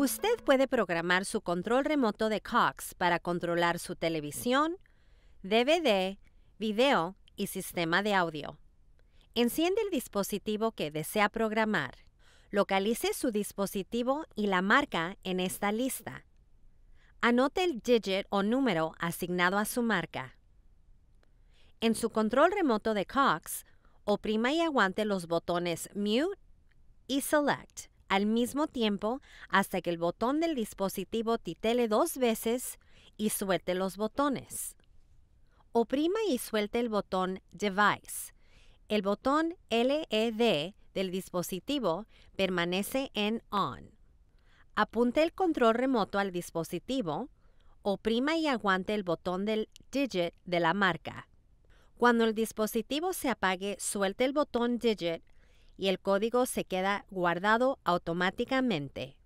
Usted puede programar su control remoto de Cox para controlar su televisión, DVD, video y sistema de audio. Enciende el dispositivo que desea programar. Localice su dispositivo y la marca en esta lista. Anote el digit o número asignado a su marca. En su control remoto de Cox, oprima y aguante los botones Mute y Select al mismo tiempo hasta que el botón del dispositivo titele dos veces y suelte los botones. Oprima y suelte el botón Device. El botón LED del dispositivo permanece en On. Apunte el control remoto al dispositivo, oprima y aguante el botón del Digit de la marca. Cuando el dispositivo se apague, suelte el botón Digit y el código se queda guardado automáticamente.